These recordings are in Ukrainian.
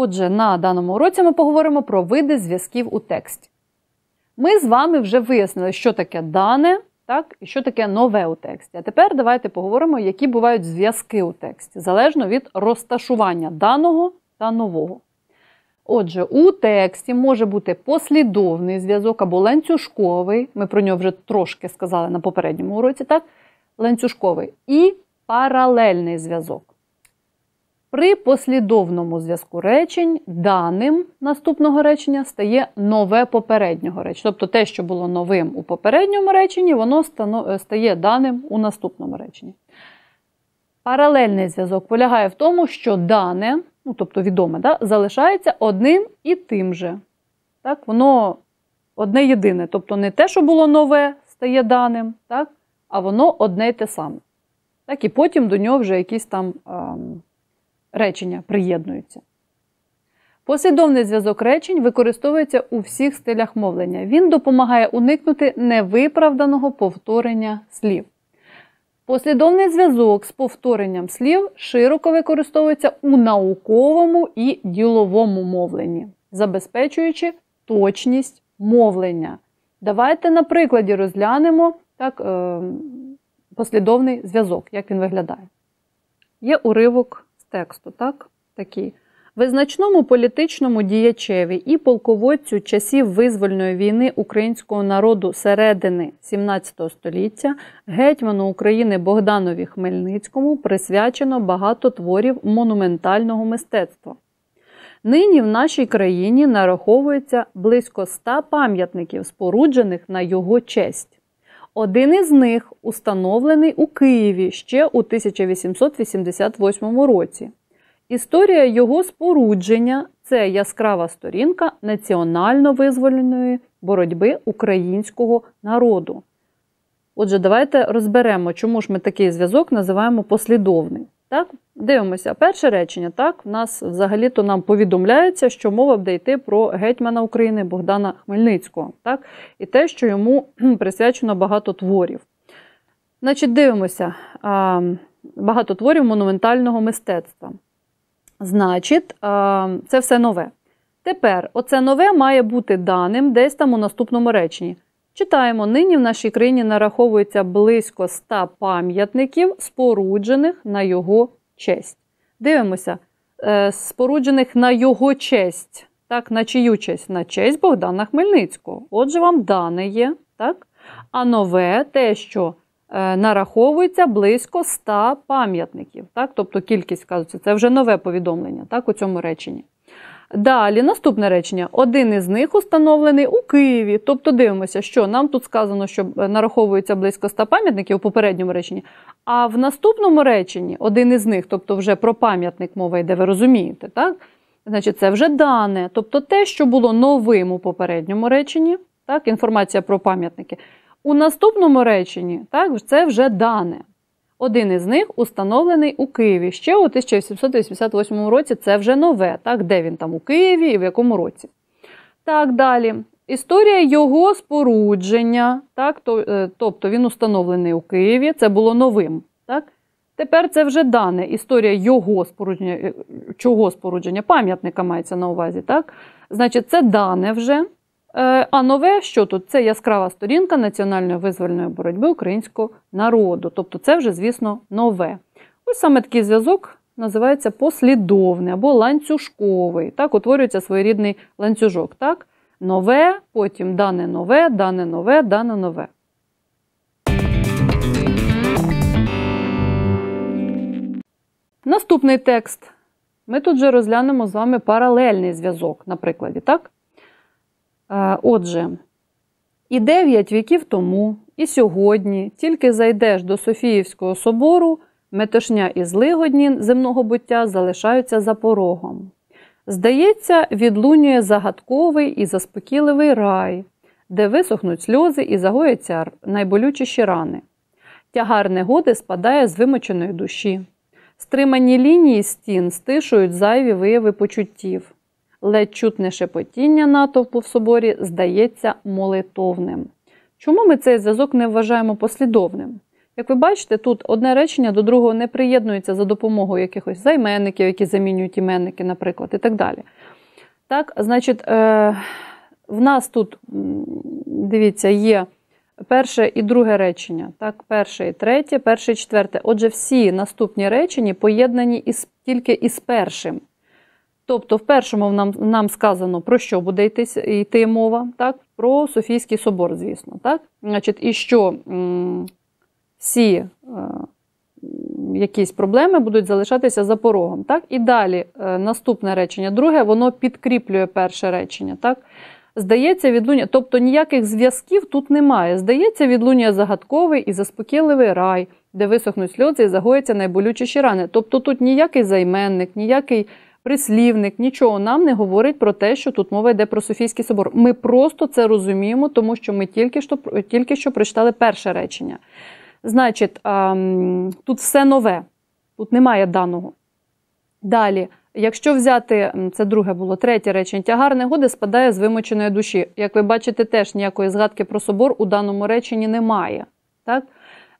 Отже, на даному уроці ми поговоримо про види зв'язків у тексті. Ми з вами вже вияснили, що таке дане так, і що таке нове у тексті. А тепер давайте поговоримо, які бувають зв'язки у тексті, залежно від розташування даного та нового. Отже, у тексті може бути послідовний зв'язок або ланцюжковий, ми про нього вже трошки сказали на попередньому уроці, так? ланцюжковий, і паралельний зв'язок. При послідовному зв'язку речень даним наступного речення стає нове попереднього речення. Тобто те, що було новим у попередньому реченні, воно е, стає даним у наступному реченні. Паралельний зв'язок полягає в тому, що дане, ну, тобто відоме, да, залишається одним і тим же. Так, Воно одне єдине. Тобто не те, що було нове, стає даним, так, а воно одне й те саме. Так, І потім до нього вже якісь там. Ем, речення приєднуються. Послідовний зв'язок речень використовується у всіх стилях мовлення. Він допомагає уникнути невиправданого повторення слів. Послідовний зв'язок з повторенням слів широко використовується у науковому і діловому мовленні, забезпечуючи точність мовлення. Давайте на прикладі розглянемо так, е, послідовний зв'язок, як він виглядає. Є уривок тексту, так? Такі. Визначному політичному діячеві і полководцю часів визвольної війни українського народу середини 17 століття гетьману України Богданові Хмельницькому присвячено багато творів монументального мистецтва. Нині в нашій країні нараховується близько ста пам'ятників, споруджених на його честь. Один із них установлений у Києві ще у 1888 році. Історія його спорудження це яскрава сторінка національно визволеної боротьби українського народу. Отже, давайте розберемо, чому ж ми такий зв'язок називаємо послідовний. Так, Дивимося, перше речення. Так, в нас взагалі-то нам повідомляється, що мова буде йти про гетьмана України Богдана Хмельницького, так, і те, що йому присвячено багато творів. Значить, дивимося багато творів монументального мистецтва. Значить, це все нове. Тепер оце нове має бути даним десь там у наступному реченні. Читаємо, нині в нашій країні нараховується близько 100 пам'ятників, споруджених на його честь. Дивимося, е, споруджених на його честь. Так, на чию честь? На честь Богдана Хмельницького. Отже, вам дане є. так? А нове те, що е, нараховується близько ста пам'ятників. Тобто кількість вказується. Це вже нове повідомлення так, у цьому реченні. Далі, наступне речення: один із них установлений у Києві. Тобто дивимося, що нам тут сказано, що е, нараховується близько 100 пам'ятників у попередньому реченні. А в наступному реченні один із них, тобто вже про пам'ятник мова йде, ви розумієте, так? Значить, це вже дане, тобто те, що було новим у попередньому реченні, так, інформація про пам'ятники. У наступному реченні так, це вже дане. Один із них установлений у Києві ще у 1788 році. Це вже нове, так де він там у Києві і в якому році. Так далі. Історія його спорудження, так, то, е, тобто він установлений у Києві, це було новим. Так? Тепер це вже дане історія його спорудження, е, чого спорудження, пам'ятника мається на увазі. так? Значить, це дане вже. Е, а нове, що тут? Це яскрава сторінка національної визвольної боротьби українського народу. Тобто це вже, звісно, нове. Ось саме такий зв'язок називається послідовний або ланцюжковий. Так, утворюється своєрідний ланцюжок. Так? Нове, потім дане нове, дане нове, дане нове. Наступний текст. Ми тут же розглянемо з вами паралельний зв'язок, на прикладі, так? Е, отже, і дев'ять віків тому, і сьогодні тільки зайдеш до Софіївського собору, метушня і злигодні земного буття залишаються за порогом. Здається, відлунює загадковий і заспокійливий рай, де висохнуть сльози і загояться найболючіші рани. Тягар негоди спадає з вимоченої душі. Стримані лінії стін стишують зайві вияви почуттів ледь чутне шепотіння натовпу в соборі здається молитовним. Чому ми цей зв'язок не вважаємо послідовним? Як ви бачите, тут одне речення до другого не приєднується за допомогою якихось займенників, які замінюють іменники, наприклад, і так далі. Так, значить, е, в нас тут, дивіться, є перше і друге речення. так, Перше і третє, перше і четверте. Отже, всі наступні речення поєднані із, тільки із першим. Тобто, в першому нам нам сказано, про що буде йти, йти мова, так? про Софійський собор, звісно. Так? Значить, І що всі е, якісь проблеми будуть залишатися за порогом. Так? І далі е, наступне речення, друге, воно підкріплює перше речення. Так? Здається, відлуння, тобто ніяких зв'язків тут немає. Здається, відлуння загадковий і заспокійливий рай, де висохнуть сльози і загояться найболючіші рани. Тобто тут ніякий займенник, ніякий прислівник нічого нам не говорить про те, що тут мова йде про Софійський собор. Ми просто це розуміємо, тому що ми тільки що тільки що прочитали перше речення. Значить, ем, тут все нове, тут немає даного. Далі. Якщо взяти, це друге було третє речення, тягар негоди спадає з вимоченої душі. Як ви бачите, теж ніякої згадки про собор у даному реченні немає. Так?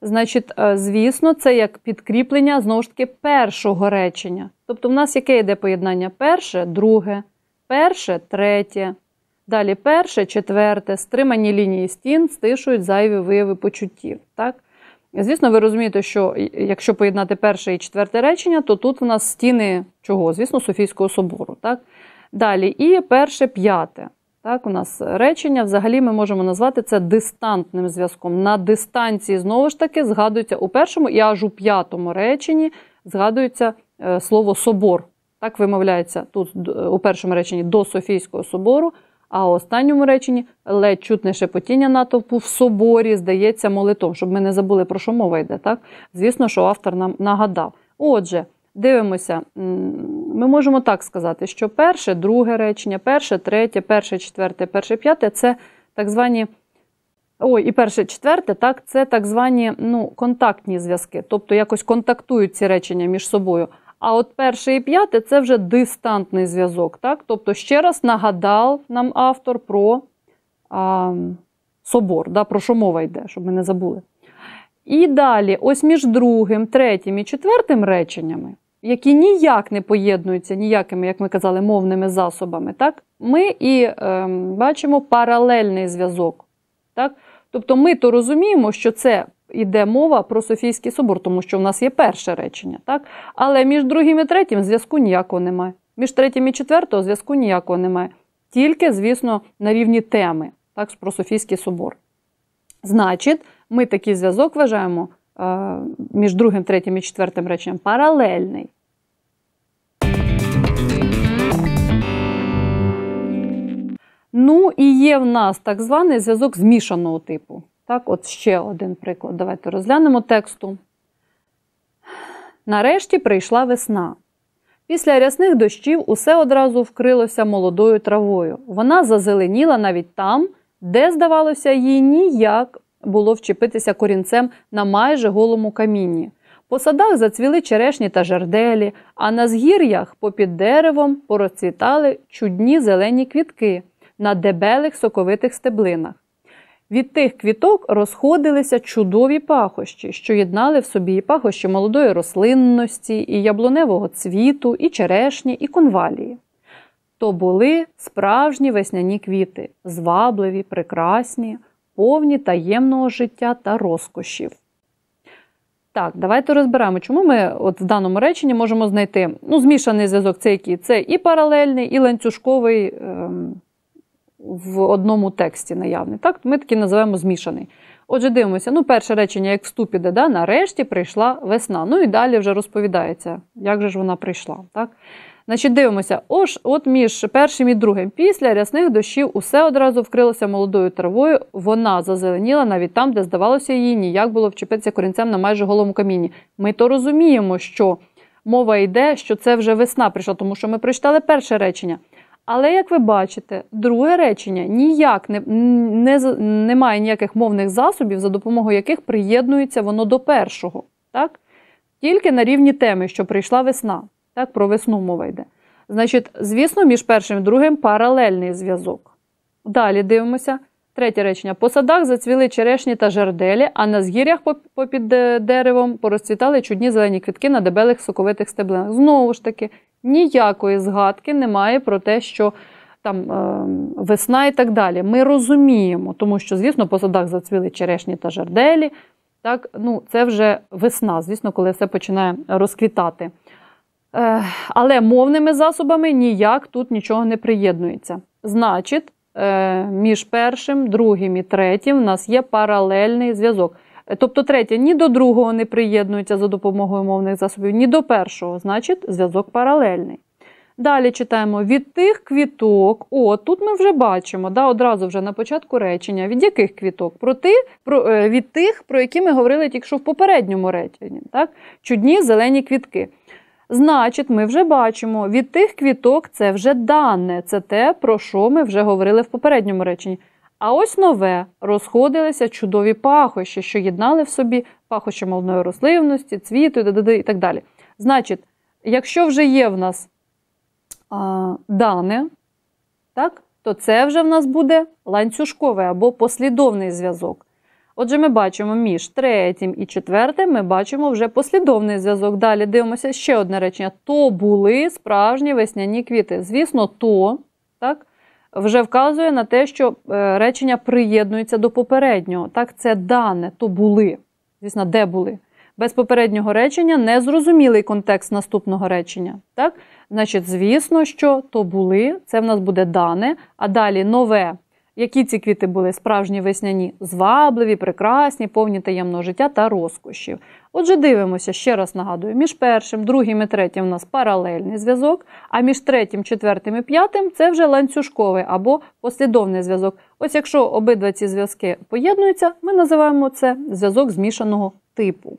Значить, е, звісно, це як підкріплення знову ж таки першого речення. Тобто, в нас яке йде поєднання? Перше, друге, перше, третє. Далі перше, четверте, стримані лінії стін стишують зайві вияви почуттів. Так? Звісно, ви розумієте, що якщо поєднати перше і четверте речення, то тут в нас стіни чого? Звісно, Софійського собору. Так? Далі і перше, п'яте. Так, у нас речення взагалі ми можемо назвати це дистантним зв'язком. На дистанції знову ж таки згадується у першому і аж у п'ятому реченні згадується е, слово собор. Так вимовляється тут е, у першому реченні до Софійського собору, а у останньому реченні ледь чутне шепотіння натовпу в соборі здається молитом, щоб ми не забули про що мова йде. Так, звісно, що автор нам нагадав. Отже. Дивимося, ми можемо так сказати, що перше, друге речення, перше, третє, перше, четверте, перше, п'яте це так звані. Ой, і перше, четверте, так, це так звані ну, контактні зв'язки, тобто якось контактують ці речення між собою. А от перше і п'яте це вже дистантний зв'язок. так? Тобто ще раз нагадав нам автор про а, собор, да, про що мова йде, щоб ми не забули. І далі, ось між другим, третім і четвертим реченнями, які ніяк не поєднуються ніякими, як ми казали, мовними засобами, так, ми і е, бачимо паралельний зв'язок. Так? Тобто ми то розуміємо, що це йде мова про Софійський собор, тому що в нас є перше речення. так? Але між другим і третім зв'язку ніякого немає. Між третім і четвертого зв'язку ніякого немає. Тільки, звісно, на рівні теми, так, про Софійський собор. Значить, ми такий зв'язок вважаємо між другим, третім і четвертим реченням паралельний. Ну, і є в нас так званий зв'язок змішаного типу. Так, от ще один приклад. Давайте розглянемо тексту. Нарешті прийшла весна. Після рясних дощів усе одразу вкрилося молодою травою. Вона зазеленіла навіть там, де, здавалося, їй ніяк було вчепитися корінцем на майже голому камінні. По садах зацвіли черешні та жерделі, а на згір'ях попід деревом порозцвітали чудні зелені квітки на дебелих соковитих стеблинах. Від тих квіток розходилися чудові пахощі, що єднали в собі і пахощі молодої рослинності, і яблуневого цвіту, і черешні, і конвалії то були справжні весняні квіти, звабливі, прекрасні, повні таємного життя та розкошів. Так, давайте розберемо, чому ми от в даному реченні можемо знайти ну, змішаний зв'язок, це який це і паралельний, і ланцюжковий ем, в одному тексті наявний. Так, Ми таки називаємо змішаний. Отже, дивимося, ну, перше речення, як вступ іде, да, нарешті прийшла весна. Ну і далі вже розповідається, як же ж вона прийшла. Так? Значить, дивимося, Ож, от між першим і другим. Після рясних дощів усе одразу вкрилося молодою травою. Вона зазеленіла навіть там, де здавалося їй ніяк було вчепитися корінцем на майже голому камінні. Ми то розуміємо, що мова йде, що це вже весна прийшла, тому що ми прочитали перше речення. Але як ви бачите, друге речення ніяк не не, не має ніяких мовних засобів, за допомогою яких приєднується воно до першого, так? Тільки на рівні теми, що прийшла весна. Так, про весну мова йде. Значить, звісно, між першим і другим паралельний зв'язок. Далі дивимося. Третє речення. По садах зацвіли черешні та жерделі, а на згір'ях попід е, деревом порозцвітали чудні зелені квітки на дебелих соковитих стеблинах. Знову ж таки, ніякої згадки немає про те, що там е весна і так далі. Ми розуміємо, тому що, звісно, по садах зацвіли черешні та жерделі. Так, ну, Це вже весна, звісно, коли все починає розквітати. Е, але мовними засобами ніяк тут нічого не приєднується. Значить, е, між першим, другим і третім в нас є паралельний зв'язок. Е, тобто третє ні до другого не приєднується за допомогою мовних засобів, ні до першого, значить, зв'язок паралельний. Далі читаємо від тих квіток, о, тут ми вже бачимо да, одразу вже на початку речення, від яких квіток? Про ти, про, Від тих, про які ми говорили тільки що в попередньому реченні. Так? Чудні зелені квітки. Значить, ми вже бачимо, від тих квіток це вже дане, це те, про що ми вже говорили в попередньому реченні. А ось нове розходилися чудові пахощі, що єднали в собі пахощі молної рослинності, цвіту і так далі. Значить, якщо вже є в нас а, дане, так, то це вже в нас буде ланцюжковий або послідовний зв'язок. Отже, ми бачимо між третім і четвертим ми бачимо вже послідовний зв'язок. Далі дивимося ще одне речення. То були справжні весняні квіти. Звісно, то так, вже вказує на те, що е, речення приєднується до попереднього. Так, це дане, то були. Звісно, де були. Без попереднього речення незрозумілий контекст наступного речення. Так? Значить, звісно, що то були, це в нас буде дане, а далі нове які ці квіти були справжні весняні, звабливі, прекрасні, повні таємного життя та розкошів. Отже, дивимося, ще раз нагадую, між першим, другим і третім у нас паралельний зв'язок, а між третім, четвертим і п'ятим це вже ланцюжковий або послідовний зв'язок. Ось якщо обидва ці зв'язки поєднуються, ми називаємо це зв'язок змішаного типу.